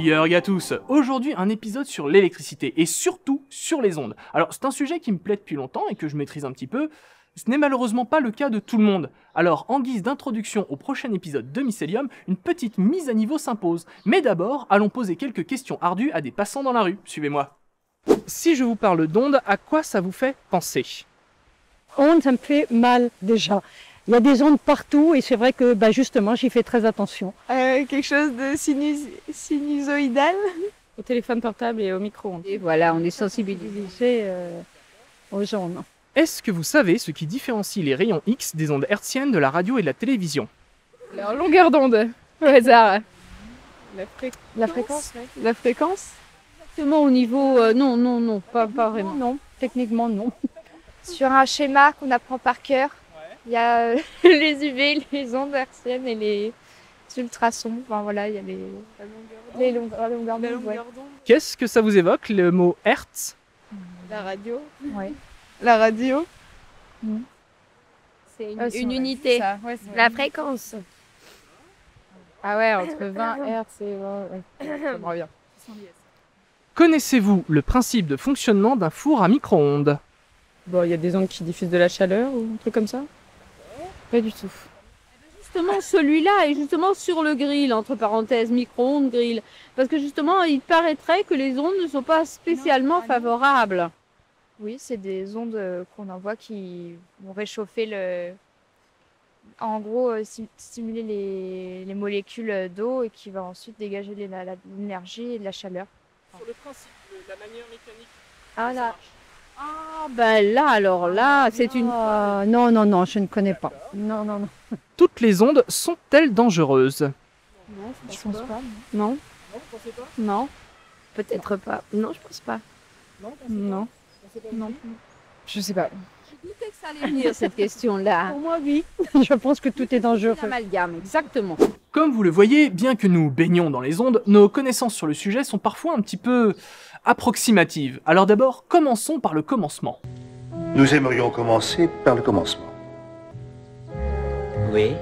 Yorg à tous Aujourd'hui, un épisode sur l'électricité, et surtout sur les ondes. Alors, c'est un sujet qui me plaît depuis longtemps et que je maîtrise un petit peu, ce n'est malheureusement pas le cas de tout le monde. Alors, en guise d'introduction au prochain épisode de Mycélium, une petite mise à niveau s'impose. Mais d'abord, allons poser quelques questions ardues à des passants dans la rue. Suivez-moi. Si je vous parle d'ondes, à quoi ça vous fait penser Ondes, ça me fait mal déjà. Il y a des ondes partout et c'est vrai que bah, justement j'y fais très attention. Euh, quelque chose de sinusoïdal Au téléphone portable et au micro-ondes. Et voilà, on est sensibilisé euh, aux ondes. Est-ce que vous savez ce qui différencie les rayons X des ondes hertziennes de la radio et de la télévision La longueur d'onde, au hasard. La, fréquence La fréquence Exactement au niveau. Euh, non, non, non, pas vraiment. Non, techniquement, non. Sur un schéma qu'on apprend par cœur, il y a euh, les UV, les ondes hertziennes et les ultrasons. Enfin voilà, il y a les, les longueurs d'onde. Qu'est-ce que ça vous évoque, le mot Hertz La radio. oui. La radio. Mm. C'est une, ah, unité. la fréquence. Ah ouais, entre 20 Hertz et... 20... ça me revient. Connaissez-vous le principe de fonctionnement d'un four à micro-ondes Bon, il y a des ondes qui diffusent de la chaleur ou un truc comme ça pas du tout. Justement, celui-là est justement sur le grill, entre parenthèses, micro-ondes grill. Parce que justement, il paraîtrait que les ondes ne sont pas spécialement favorables. Oui, c'est des ondes euh, qu'on envoie qui vont réchauffer le. En gros, euh, stimuler les, molécules euh, d'eau et qui vont ensuite dégager l'énergie et de la chaleur. Sur le principe, la manière mécanique. Ah là. Ah ben là, alors là, ah, c'est une... Euh, non, non, non, je ne connais pas. Non, non, non. Toutes les ondes sont-elles dangereuses Non, je pense, pas. Non. Non, vous pensez pas Non. Peut-être pas. Non, je pense pas. Non. Non. Pas non. Je sais pas. Je que ça allait venir cette question-là. Pour moi, oui. je pense que tout est dangereux. L'amalgame, exactement. Comme vous le voyez, bien que nous baignions dans les ondes, nos connaissances sur le sujet sont parfois un petit peu approximative. Alors d'abord, commençons par le commencement. Nous aimerions commencer par le commencement. Oui,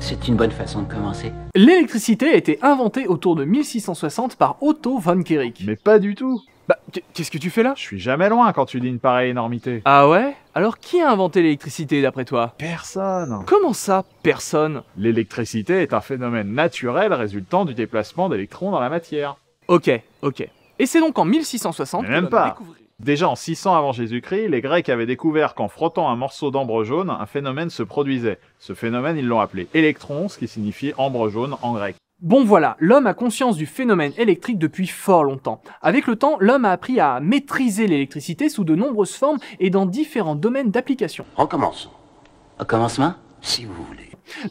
c'est une bonne façon de commencer. L'électricité a été inventée autour de 1660 par Otto von Guericke. Mais pas du tout Bah, qu'est-ce que tu fais là Je suis jamais loin quand tu dis une pareille énormité. Ah ouais Alors qui a inventé l'électricité d'après toi Personne Comment ça, personne L'électricité est un phénomène naturel résultant du déplacement d'électrons dans la matière. Ok, ok. Et c'est donc en 1660 même pas. Déjà en 600 avant Jésus-Christ, les Grecs avaient découvert qu'en frottant un morceau d'ambre jaune, un phénomène se produisait. Ce phénomène, ils l'ont appelé électron, ce qui signifie ambre jaune en grec. Bon voilà, l'homme a conscience du phénomène électrique depuis fort longtemps. Avec le temps, l'homme a appris à maîtriser l'électricité sous de nombreuses formes et dans différents domaines d'application. On commence. commencement, si vous voulez.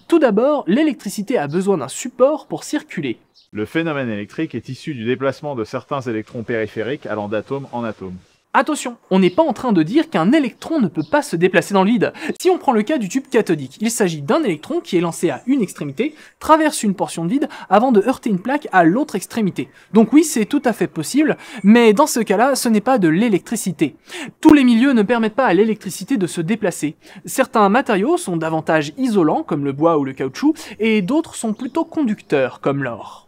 Tout d'abord, l'électricité a besoin d'un support pour circuler. Le phénomène électrique est issu du déplacement de certains électrons périphériques allant d'atome en atome. Attention, on n'est pas en train de dire qu'un électron ne peut pas se déplacer dans le vide. Si on prend le cas du tube cathodique, il s'agit d'un électron qui est lancé à une extrémité, traverse une portion de vide avant de heurter une plaque à l'autre extrémité. Donc oui, c'est tout à fait possible, mais dans ce cas-là, ce n'est pas de l'électricité. Tous les milieux ne permettent pas à l'électricité de se déplacer. Certains matériaux sont davantage isolants, comme le bois ou le caoutchouc, et d'autres sont plutôt conducteurs, comme l'or.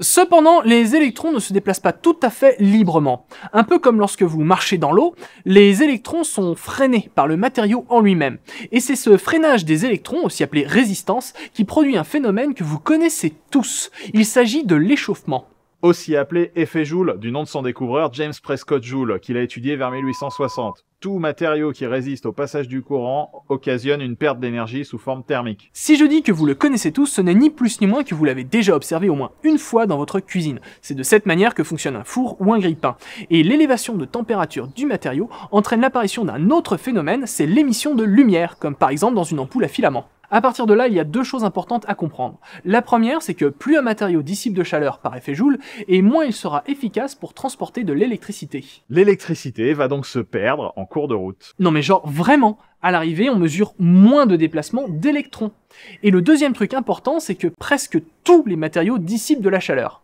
Cependant, les électrons ne se déplacent pas tout à fait librement. Un peu comme lorsque vous marchez dans l'eau, les électrons sont freinés par le matériau en lui-même. Et c'est ce freinage des électrons, aussi appelé résistance, qui produit un phénomène que vous connaissez tous. Il s'agit de l'échauffement aussi appelé effet Joule, du nom de son découvreur James Prescott Joule, qu'il a étudié vers 1860 tout matériau qui résiste au passage du courant occasionne une perte d'énergie sous forme thermique. Si je dis que vous le connaissez tous, ce n'est ni plus ni moins que vous l'avez déjà observé au moins une fois dans votre cuisine. C'est de cette manière que fonctionne un four ou un grille-pain. Et l'élévation de température du matériau entraîne l'apparition d'un autre phénomène, c'est l'émission de lumière, comme par exemple dans une ampoule à filament. À partir de là, il y a deux choses importantes à comprendre. La première, c'est que plus un matériau dissipe de chaleur par effet Joule, et moins il sera efficace pour transporter de l'électricité. L'électricité va donc se perdre en cours de route. Non mais genre vraiment, à l'arrivée, on mesure moins de déplacements d'électrons. Et le deuxième truc important, c'est que presque tous les matériaux dissipent de la chaleur.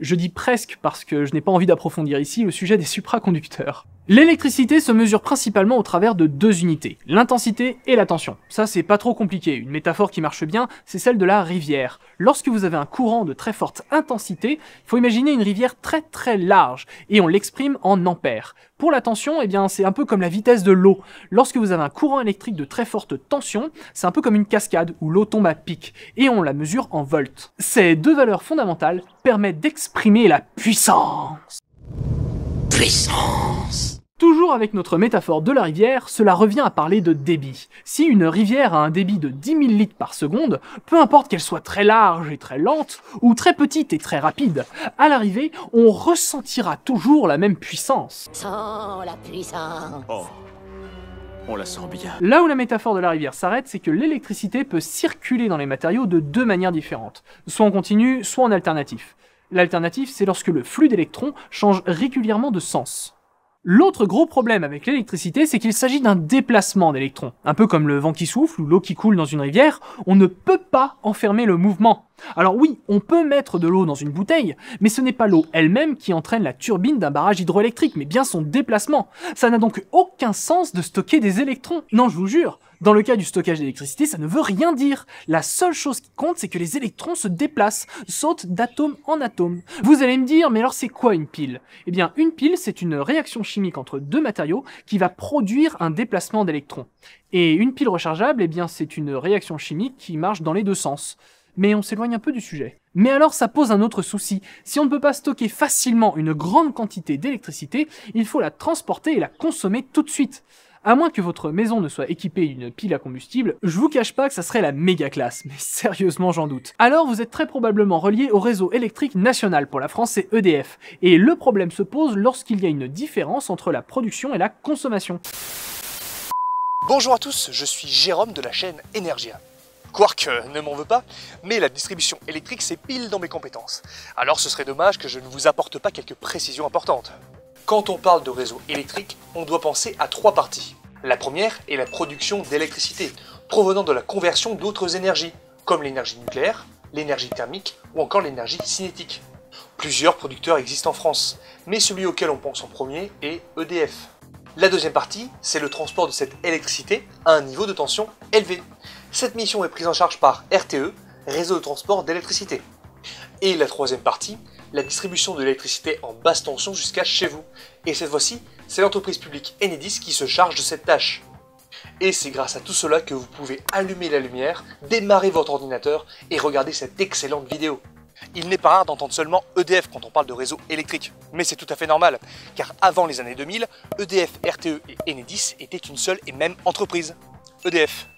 Je dis presque parce que je n'ai pas envie d'approfondir ici le sujet des supraconducteurs. L'électricité se mesure principalement au travers de deux unités, l'intensité et la tension. Ça c'est pas trop compliqué, une métaphore qui marche bien, c'est celle de la rivière. Lorsque vous avez un courant de très forte intensité, il faut imaginer une rivière très très large, et on l'exprime en ampères. Pour la tension, eh bien c'est un peu comme la vitesse de l'eau. Lorsque vous avez un courant électrique de très forte tension, c'est un peu comme une cascade où l'eau tombe à pic, et on la mesure en volts. Ces deux valeurs fondamentales permettent exprimer la puissance. Puissance. Toujours avec notre métaphore de la rivière, cela revient à parler de débit. Si une rivière a un débit de 10 000 litres par seconde, peu importe qu'elle soit très large et très lente, ou très petite et très rapide, à l'arrivée, on ressentira toujours la même puissance. Sans la puissance. Oh. On la sent bien. Là où la métaphore de la rivière s'arrête, c'est que l'électricité peut circuler dans les matériaux de deux manières différentes, soit en continu, soit en alternatif. L'alternative, c'est lorsque le flux d'électrons change régulièrement de sens. L'autre gros problème avec l'électricité, c'est qu'il s'agit d'un déplacement d'électrons. Un peu comme le vent qui souffle ou l'eau qui coule dans une rivière, on ne peut pas enfermer le mouvement. Alors oui, on peut mettre de l'eau dans une bouteille, mais ce n'est pas l'eau elle-même qui entraîne la turbine d'un barrage hydroélectrique, mais bien son déplacement. Ça n'a donc aucun sens de stocker des électrons. Non, je vous jure, dans le cas du stockage d'électricité, ça ne veut rien dire. La seule chose qui compte, c'est que les électrons se déplacent, sautent d'atome en atome. Vous allez me dire, mais alors c'est quoi une pile Eh bien, une pile, c'est une réaction chimique entre deux matériaux qui va produire un déplacement d'électrons. Et une pile rechargeable, eh bien, c'est une réaction chimique qui marche dans les deux sens. Mais on s'éloigne un peu du sujet. Mais alors ça pose un autre souci. Si on ne peut pas stocker facilement une grande quantité d'électricité, il faut la transporter et la consommer tout de suite. À moins que votre maison ne soit équipée d'une pile à combustible, je vous cache pas que ça serait la méga classe, mais sérieusement j'en doute. Alors vous êtes très probablement relié au réseau électrique national, pour la France c'est EDF, et le problème se pose lorsqu'il y a une différence entre la production et la consommation. Bonjour à tous, je suis Jérôme de la chaîne Energia. Quark ne m'en veut pas, mais la distribution électrique c'est pile dans mes compétences. Alors ce serait dommage que je ne vous apporte pas quelques précisions importantes. Quand on parle de réseau électrique, on doit penser à trois parties. La première est la production d'électricité, provenant de la conversion d'autres énergies, comme l'énergie nucléaire, l'énergie thermique ou encore l'énergie cinétique. Plusieurs producteurs existent en France, mais celui auquel on pense en premier est EDF. La deuxième partie, c'est le transport de cette électricité à un niveau de tension élevé. Cette mission est prise en charge par RTE, Réseau de transport d'électricité. Et la troisième partie, la distribution de l'électricité en basse tension jusqu'à chez vous. Et cette fois-ci, c'est l'entreprise publique Enedis qui se charge de cette tâche. Et c'est grâce à tout cela que vous pouvez allumer la lumière, démarrer votre ordinateur et regarder cette excellente vidéo. Il n'est pas rare d'entendre seulement EDF quand on parle de réseau électrique, mais c'est tout à fait normal, car avant les années 2000, EDF, RTE et Enedis étaient une seule et même entreprise. EDF.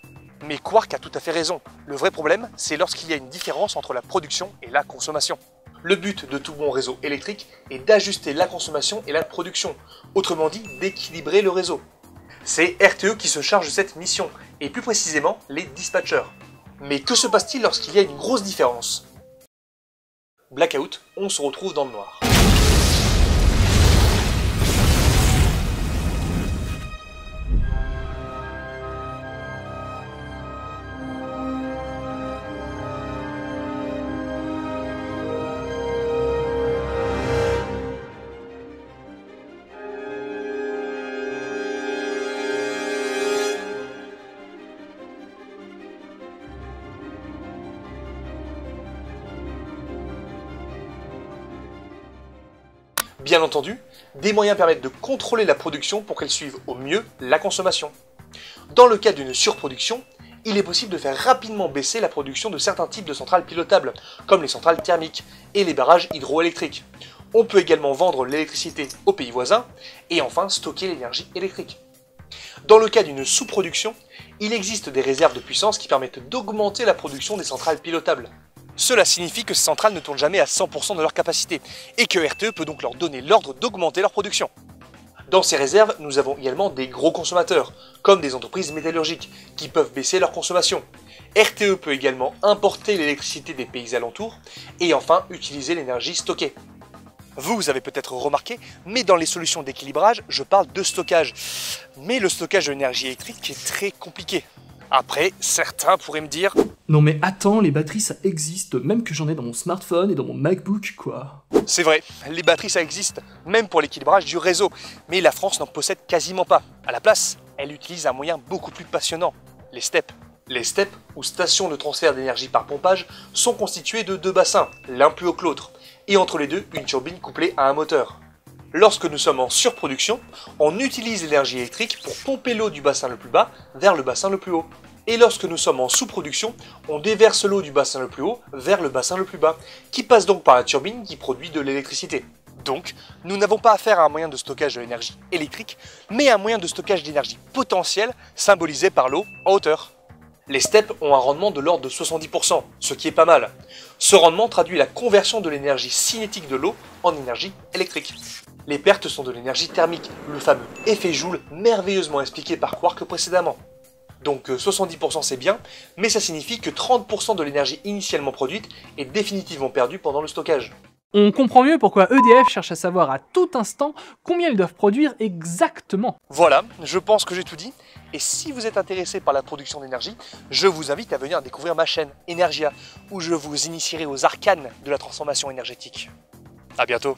Mais Quark a tout à fait raison, le vrai problème c'est lorsqu'il y a une différence entre la production et la consommation. Le but de tout bon réseau électrique est d'ajuster la consommation et la production, autrement dit d'équilibrer le réseau. C'est RTE qui se charge de cette mission, et plus précisément les dispatchers. Mais que se passe-t-il lorsqu'il y a une grosse différence Blackout, on se retrouve dans le noir. Bien entendu, des moyens permettent de contrôler la production pour qu'elle suive au mieux la consommation. Dans le cas d'une surproduction, il est possible de faire rapidement baisser la production de certains types de centrales pilotables, comme les centrales thermiques et les barrages hydroélectriques. On peut également vendre l'électricité aux pays voisins et enfin stocker l'énergie électrique. Dans le cas d'une sous-production, il existe des réserves de puissance qui permettent d'augmenter la production des centrales pilotables. Cela signifie que ces centrales ne tournent jamais à 100% de leur capacité et que RTE peut donc leur donner l'ordre d'augmenter leur production. Dans ces réserves, nous avons également des gros consommateurs, comme des entreprises métallurgiques, qui peuvent baisser leur consommation. RTE peut également importer l'électricité des pays alentours et enfin utiliser l'énergie stockée. Vous avez peut-être remarqué, mais dans les solutions d'équilibrage, je parle de stockage. Mais le stockage de l'énergie électrique est très compliqué. Après, certains pourraient me dire Non mais attends, les batteries ça existe, même que j'en ai dans mon smartphone et dans mon MacBook quoi. C'est vrai, les batteries ça existe, même pour l'équilibrage du réseau, mais la France n'en possède quasiment pas. À la place, elle utilise un moyen beaucoup plus passionnant, les steppes. Les steppes, ou stations de transfert d'énergie par pompage, sont constituées de deux bassins, l'un plus haut que l'autre, et entre les deux, une turbine couplée à un moteur. Lorsque nous sommes en surproduction, on utilise l'énergie électrique pour pomper l'eau du bassin le plus bas vers le bassin le plus haut. Et lorsque nous sommes en sous-production, on déverse l'eau du bassin le plus haut vers le bassin le plus bas, qui passe donc par la turbine qui produit de l'électricité. Donc, nous n'avons pas affaire à un moyen de stockage de l'énergie électrique, mais à un moyen de stockage d'énergie potentielle symbolisé par l'eau en hauteur. Les steppes ont un rendement de l'ordre de 70%, ce qui est pas mal. Ce rendement traduit la conversion de l'énergie cinétique de l'eau en énergie électrique. Les pertes sont de l'énergie thermique, le fameux effet Joule merveilleusement expliqué par Quark précédemment. Donc 70% euh, c'est bien, mais ça signifie que 30% de l'énergie initialement produite est définitivement perdue pendant le stockage. On comprend mieux pourquoi EDF cherche à savoir à tout instant combien ils doivent produire exactement. Voilà, je pense que j'ai tout dit. Et si vous êtes intéressé par la production d'énergie, je vous invite à venir découvrir ma chaîne Energia, où je vous initierai aux arcanes de la transformation énergétique. A bientôt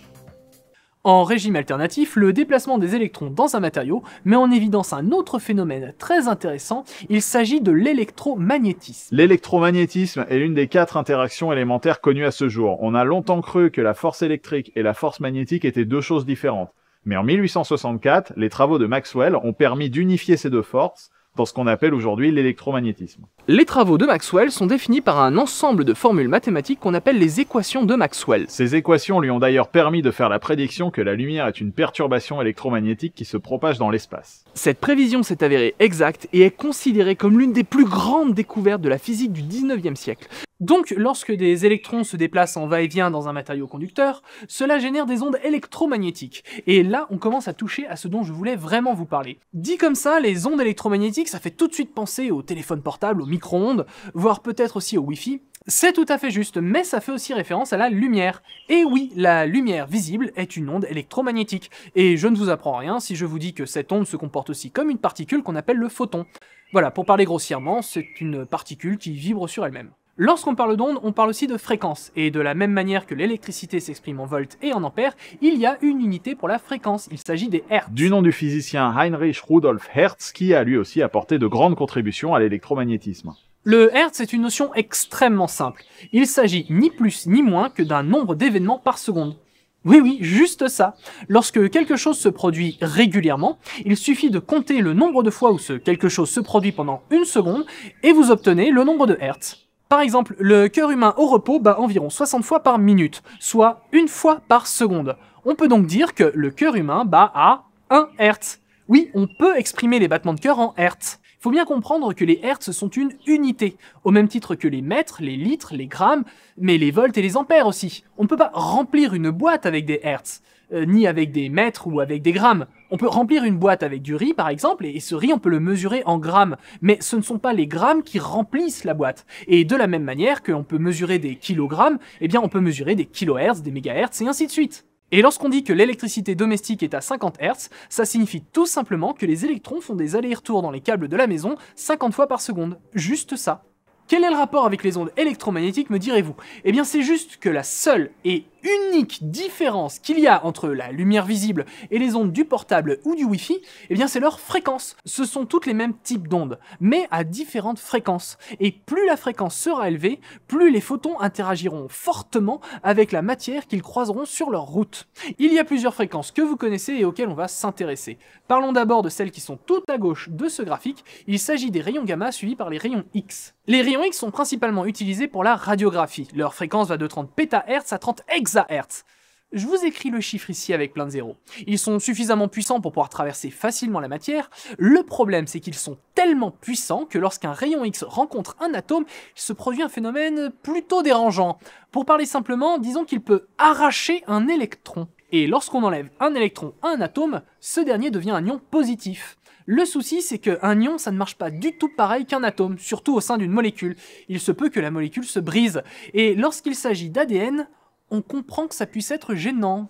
en régime alternatif, le déplacement des électrons dans un matériau met en évidence un autre phénomène très intéressant, il s'agit de l'électromagnétisme. L'électromagnétisme est l'une des quatre interactions élémentaires connues à ce jour. On a longtemps cru que la force électrique et la force magnétique étaient deux choses différentes. Mais en 1864, les travaux de Maxwell ont permis d'unifier ces deux forces dans ce qu'on appelle aujourd'hui l'électromagnétisme. Les travaux de Maxwell sont définis par un ensemble de formules mathématiques qu'on appelle les équations de Maxwell. Ces équations lui ont d'ailleurs permis de faire la prédiction que la lumière est une perturbation électromagnétique qui se propage dans l'espace. Cette prévision s'est avérée exacte et est considérée comme l'une des plus grandes découvertes de la physique du 19e siècle. Donc, lorsque des électrons se déplacent en va-et-vient dans un matériau conducteur, cela génère des ondes électromagnétiques. Et là, on commence à toucher à ce dont je voulais vraiment vous parler. Dit comme ça, les ondes électromagnétiques, ça fait tout de suite penser au téléphone portable, au micro-ondes, voire peut-être aussi au Wi-Fi. C'est tout à fait juste, mais ça fait aussi référence à la lumière. Et oui, la lumière visible est une onde électromagnétique. Et je ne vous apprends rien si je vous dis que cette onde se comporte aussi comme une particule qu'on appelle le photon. Voilà, pour parler grossièrement, c'est une particule qui vibre sur elle-même. Lorsqu'on parle d'ondes, on parle aussi de fréquence, et de la même manière que l'électricité s'exprime en volts et en ampères, il y a une unité pour la fréquence, il s'agit des hertz. Du nom du physicien Heinrich Rudolf Hertz, qui a lui aussi apporté de grandes contributions à l'électromagnétisme. Le Hertz est une notion extrêmement simple. Il s'agit ni plus ni moins que d'un nombre d'événements par seconde. Oui, oui, juste ça. Lorsque quelque chose se produit régulièrement, il suffit de compter le nombre de fois où ce quelque chose se produit pendant une seconde et vous obtenez le nombre de Hertz. Par exemple, le cœur humain au repos bat environ 60 fois par minute, soit une fois par seconde. On peut donc dire que le cœur humain bat à 1 Hertz. Oui, on peut exprimer les battements de cœur en Hertz. Faut bien comprendre que les hertz sont une unité, au même titre que les mètres, les litres, les grammes, mais les volts et les ampères aussi. On ne peut pas remplir une boîte avec des hertz, euh, ni avec des mètres ou avec des grammes. On peut remplir une boîte avec du riz par exemple, et ce riz on peut le mesurer en grammes, mais ce ne sont pas les grammes qui remplissent la boîte. Et de la même manière qu'on peut mesurer des kilogrammes, eh bien on peut mesurer des kilohertz, des mégahertz, et ainsi de suite. Et lorsqu'on dit que l'électricité domestique est à 50 Hz, ça signifie tout simplement que les électrons font des allers-retours dans les câbles de la maison 50 fois par seconde. Juste ça. Quel est le rapport avec les ondes électromagnétiques, me direz-vous Eh bien c'est juste que la seule et unique différence qu'il y a entre la lumière visible et les ondes du portable ou du Wi-Fi, eh bien c'est leur fréquence. Ce sont toutes les mêmes types d'ondes, mais à différentes fréquences. Et plus la fréquence sera élevée, plus les photons interagiront fortement avec la matière qu'ils croiseront sur leur route. Il y a plusieurs fréquences que vous connaissez et auxquelles on va s'intéresser. Parlons d'abord de celles qui sont tout à gauche de ce graphique. Il s'agit des rayons gamma suivis par les rayons X. Les rayons X sont principalement utilisés pour la radiographie. Leur fréquence va de 30 pétahertz à 30 ex Hertz. Je vous écris le chiffre ici avec plein de zéros. Ils sont suffisamment puissants pour pouvoir traverser facilement la matière. Le problème, c'est qu'ils sont tellement puissants que lorsqu'un rayon X rencontre un atome, il se produit un phénomène plutôt dérangeant. Pour parler simplement, disons qu'il peut arracher un électron. Et lorsqu'on enlève un électron à un atome, ce dernier devient un ion positif. Le souci, c'est qu'un ion, ça ne marche pas du tout pareil qu'un atome, surtout au sein d'une molécule. Il se peut que la molécule se brise. Et lorsqu'il s'agit d'ADN, on comprend que ça puisse être gênant.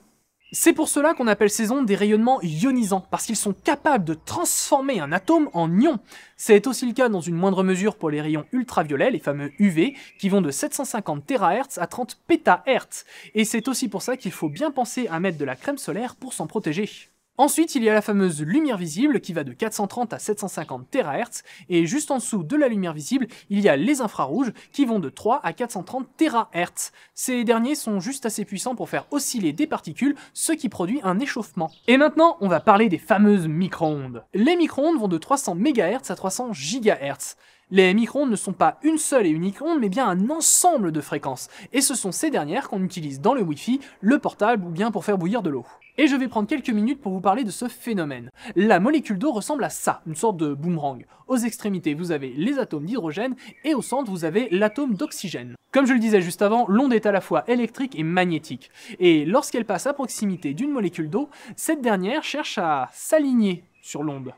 C'est pour cela qu'on appelle ces ondes des rayonnements ionisants, parce qu'ils sont capables de transformer un atome en ion. C'est aussi le cas dans une moindre mesure pour les rayons ultraviolets, les fameux UV, qui vont de 750 THz à 30 Pétahertz. Et c'est aussi pour ça qu'il faut bien penser à mettre de la crème solaire pour s'en protéger. Ensuite, il y a la fameuse lumière visible qui va de 430 à 750 THz et juste en dessous de la lumière visible, il y a les infrarouges qui vont de 3 à 430 THz. Ces derniers sont juste assez puissants pour faire osciller des particules, ce qui produit un échauffement. Et maintenant, on va parler des fameuses micro-ondes. Les micro-ondes vont de 300 MHz à 300 GHz. Les micro-ondes ne sont pas une seule et unique onde, mais bien un ensemble de fréquences, et ce sont ces dernières qu'on utilise dans le Wi-Fi, le portable ou bien pour faire bouillir de l'eau. Et je vais prendre quelques minutes pour vous parler de ce phénomène. La molécule d'eau ressemble à ça, une sorte de boomerang. Aux extrémités, vous avez les atomes d'hydrogène et au centre, vous avez l'atome d'oxygène. Comme je le disais juste avant, l'onde est à la fois électrique et magnétique. Et lorsqu'elle passe à proximité d'une molécule d'eau, cette dernière cherche à s'aligner sur l'onde.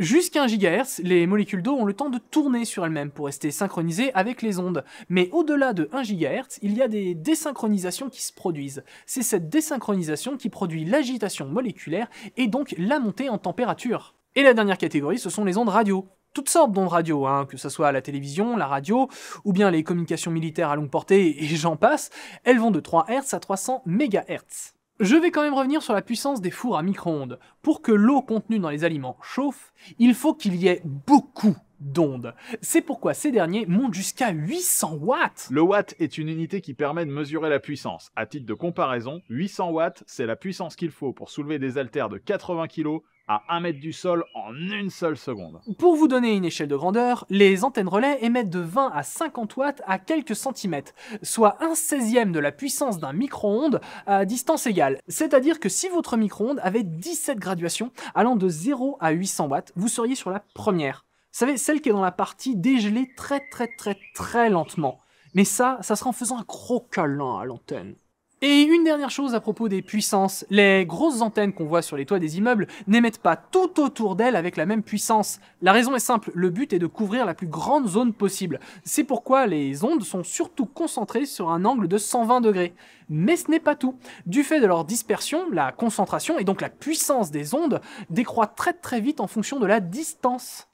Jusqu'à 1 GHz, les molécules d'eau ont le temps de tourner sur elles-mêmes pour rester synchronisées avec les ondes. Mais au-delà de 1 GHz, il y a des désynchronisations qui se produisent. C'est cette désynchronisation qui produit l'agitation moléculaire et donc la montée en température. Et la dernière catégorie, ce sont les ondes radio. Toutes sortes d'ondes radio, hein, que ce soit la télévision, la radio, ou bien les communications militaires à longue portée, et j'en passe, elles vont de 3 Hz à 300 MHz. Je vais quand même revenir sur la puissance des fours à micro-ondes. Pour que l'eau contenue dans les aliments chauffe, il faut qu'il y ait beaucoup d'ondes. C'est pourquoi ces derniers montent jusqu'à 800 watts. Le watt est une unité qui permet de mesurer la puissance. À titre de comparaison, 800 watts, c'est la puissance qu'il faut pour soulever des haltères de 80 kg à 1 mètre du sol en une seule seconde. Pour vous donner une échelle de grandeur, les antennes relais émettent de 20 à 50 watts à quelques centimètres, soit un 16e de la puissance d'un micro-ondes à distance égale. C'est-à-dire que si votre micro-ondes avait 17 graduations allant de 0 à 800 watts, vous seriez sur la première. Vous savez, celle qui est dans la partie dégelée très très très très lentement. Mais ça, ça sera en faisant un gros câlin à l'antenne. Et une dernière chose à propos des puissances, les grosses antennes qu'on voit sur les toits des immeubles n'émettent pas tout autour d'elles avec la même puissance. La raison est simple, le but est de couvrir la plus grande zone possible. C'est pourquoi les ondes sont surtout concentrées sur un angle de 120 degrés. Mais ce n'est pas tout. Du fait de leur dispersion, la concentration et donc la puissance des ondes décroît très très vite en fonction de la distance.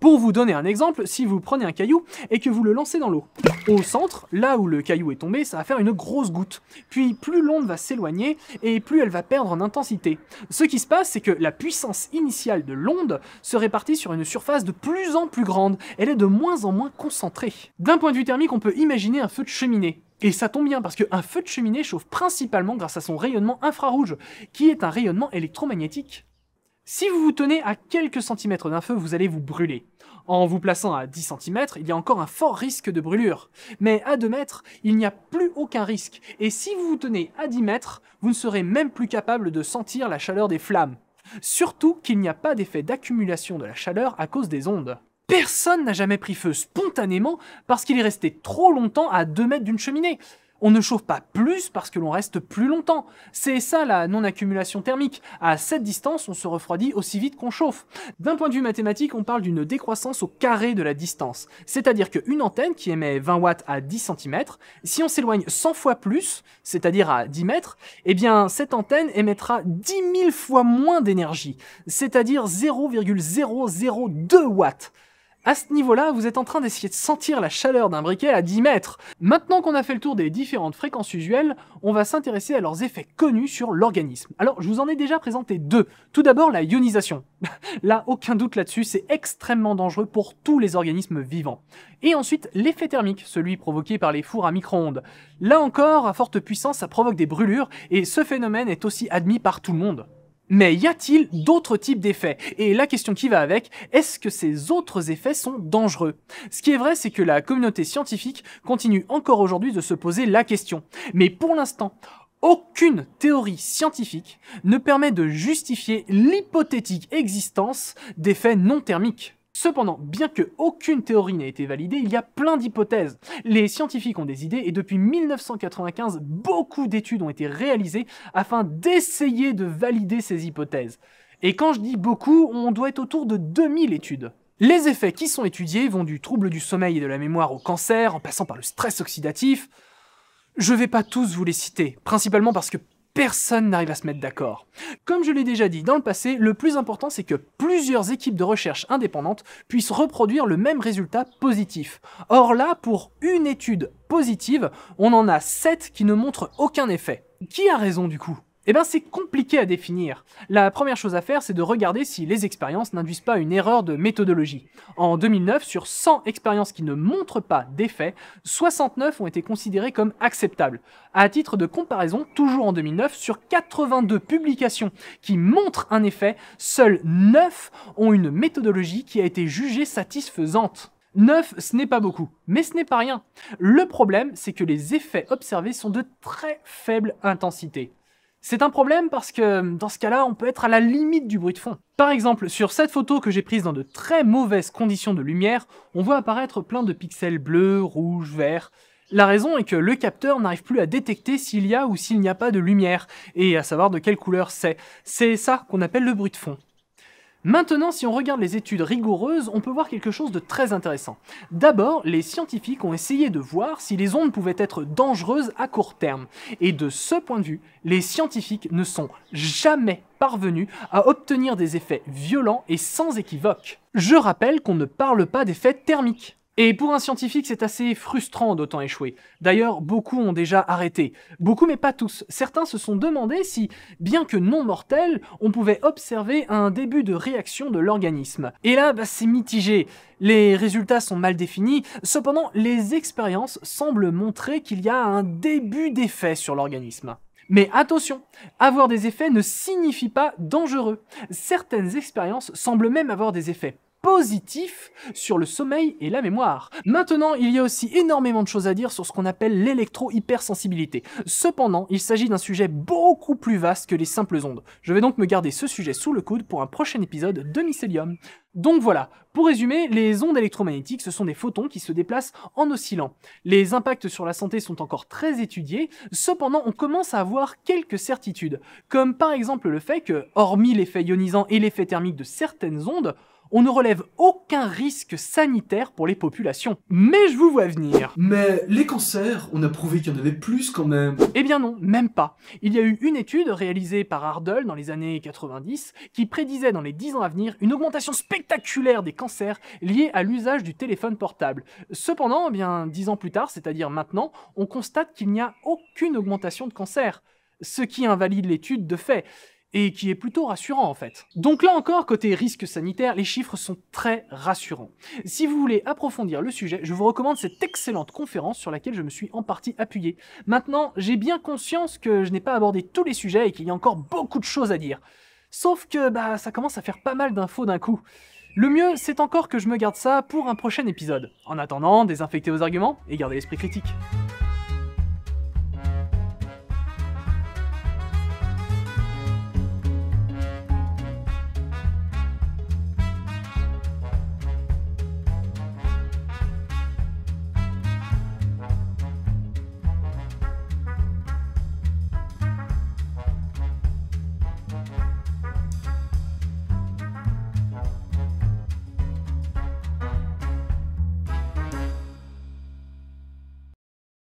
Pour vous donner un exemple, si vous prenez un caillou et que vous le lancez dans l'eau, au centre, là où le caillou est tombé, ça va faire une grosse goutte. Puis plus l'onde va s'éloigner et plus elle va perdre en intensité. Ce qui se passe, c'est que la puissance initiale de l'onde se répartit sur une surface de plus en plus grande. Elle est de moins en moins concentrée. D'un point de vue thermique, on peut imaginer un feu de cheminée. Et ça tombe bien parce qu'un feu de cheminée chauffe principalement grâce à son rayonnement infrarouge, qui est un rayonnement électromagnétique. Si vous vous tenez à quelques centimètres d'un feu, vous allez vous brûler. En vous plaçant à 10 cm, il y a encore un fort risque de brûlure. Mais à 2 mètres, il n'y a plus aucun risque. Et si vous vous tenez à 10 mètres, vous ne serez même plus capable de sentir la chaleur des flammes. Surtout qu'il n'y a pas d'effet d'accumulation de la chaleur à cause des ondes. Personne n'a jamais pris feu spontanément parce qu'il est resté trop longtemps à 2 mètres d'une cheminée. On ne chauffe pas plus parce que l'on reste plus longtemps. C'est ça la non-accumulation thermique. À cette distance, on se refroidit aussi vite qu'on chauffe. D'un point de vue mathématique, on parle d'une décroissance au carré de la distance. C'est-à-dire qu'une antenne qui émet 20 watts à 10 cm, si on s'éloigne 100 fois plus, c'est-à-dire à 10 mètres, eh bien cette antenne émettra 10 000 fois moins d'énergie, c'est-à-dire 0,002 watts. À ce niveau-là, vous êtes en train d'essayer de sentir la chaleur d'un briquet à 10 mètres. Maintenant qu'on a fait le tour des différentes fréquences usuelles, on va s'intéresser à leurs effets connus sur l'organisme. Alors, je vous en ai déjà présenté deux. Tout d'abord, la ionisation. Là, aucun doute là-dessus, c'est extrêmement dangereux pour tous les organismes vivants. Et ensuite, l'effet thermique, celui provoqué par les fours à micro-ondes. Là encore, à forte puissance, ça provoque des brûlures, et ce phénomène est aussi admis par tout le monde. Mais y a-t-il d'autres types d'effets Et la question qui va avec, est-ce que ces autres effets sont dangereux Ce qui est vrai, c'est que la communauté scientifique continue encore aujourd'hui de se poser la question. Mais pour l'instant, aucune théorie scientifique ne permet de justifier l'hypothétique existence d'effets non thermiques. Cependant, bien que aucune théorie n'ait été validée, il y a plein d'hypothèses. Les scientifiques ont des idées et depuis 1995, beaucoup d'études ont été réalisées afin d'essayer de valider ces hypothèses. Et quand je dis beaucoup, on doit être autour de 2000 études. Les effets qui sont étudiés vont du trouble du sommeil et de la mémoire au cancer, en passant par le stress oxydatif. Je vais pas tous vous les citer, principalement parce que personne n'arrive à se mettre d'accord. Comme je l'ai déjà dit dans le passé, le plus important c'est que plusieurs équipes de recherche indépendantes puissent reproduire le même résultat positif. Or là, pour une étude positive, on en a 7 qui ne montrent aucun effet. Qui a raison du coup eh bien, c'est compliqué à définir. La première chose à faire, c'est de regarder si les expériences n'induisent pas une erreur de méthodologie. En 2009, sur 100 expériences qui ne montrent pas d'effet, 69 ont été considérées comme acceptables. À titre de comparaison, toujours en 2009, sur 82 publications qui montrent un effet, seules 9 ont une méthodologie qui a été jugée satisfaisante. 9, ce n'est pas beaucoup, mais ce n'est pas rien. Le problème, c'est que les effets observés sont de très faible intensité. C'est un problème parce que euh, dans ce cas-là, on peut être à la limite du bruit de fond. Par exemple, sur cette photo que j'ai prise dans de très mauvaises conditions de lumière, on voit apparaître plein de pixels bleus, rouges, verts. La raison est que le capteur n'arrive plus à détecter s'il y a ou s'il n'y a pas de lumière, et à savoir de quelle couleur c'est. C'est ça qu'on appelle le bruit de fond. Maintenant, si on regarde les études rigoureuses, on peut voir quelque chose de très intéressant. D'abord, les scientifiques ont essayé de voir si les ondes pouvaient être dangereuses à court terme. Et de ce point de vue, les scientifiques ne sont jamais parvenus à obtenir des effets violents et sans équivoque. Je rappelle qu'on ne parle pas d'effets thermiques. Et pour un scientifique, c'est assez frustrant d'autant échouer. D'ailleurs, beaucoup ont déjà arrêté. Beaucoup, mais pas tous. Certains se sont demandé si, bien que non mortels, on pouvait observer un début de réaction de l'organisme. Et là, bah, c'est mitigé. Les résultats sont mal définis, cependant, les expériences semblent montrer qu'il y a un début d'effet sur l'organisme. Mais attention, avoir des effets ne signifie pas dangereux. Certaines expériences semblent même avoir des effets positif sur le sommeil et la mémoire. Maintenant, il y a aussi énormément de choses à dire sur ce qu'on appelle l'électro-hypersensibilité. Cependant, il s'agit d'un sujet beaucoup plus vaste que les simples ondes. Je vais donc me garder ce sujet sous le coude pour un prochain épisode de Mycélium. Donc voilà, pour résumer, les ondes électromagnétiques, ce sont des photons qui se déplacent en oscillant. Les impacts sur la santé sont encore très étudiés, cependant on commence à avoir quelques certitudes, comme par exemple le fait que, hormis l'effet ionisant et l'effet thermique de certaines ondes, on ne relève aucun risque sanitaire pour les populations. Mais je vous vois venir. Mais les cancers, on a prouvé qu'il y en avait plus quand même. Eh bien non, même pas. Il y a eu une étude réalisée par Hardell dans les années 90 qui prédisait dans les 10 ans à venir une augmentation spectaculaire des cancers liés à l'usage du téléphone portable. Cependant, eh bien 10 ans plus tard, c'est-à-dire maintenant, on constate qu'il n'y a aucune augmentation de cancer, ce qui invalide l'étude de fait et qui est plutôt rassurant en fait. Donc là encore, côté risque sanitaire, les chiffres sont très rassurants. Si vous voulez approfondir le sujet, je vous recommande cette excellente conférence sur laquelle je me suis en partie appuyé. Maintenant, j'ai bien conscience que je n'ai pas abordé tous les sujets et qu'il y a encore beaucoup de choses à dire. Sauf que bah ça commence à faire pas mal d'infos d'un coup. Le mieux, c'est encore que je me garde ça pour un prochain épisode. En attendant, désinfectez vos arguments et gardez l'esprit critique.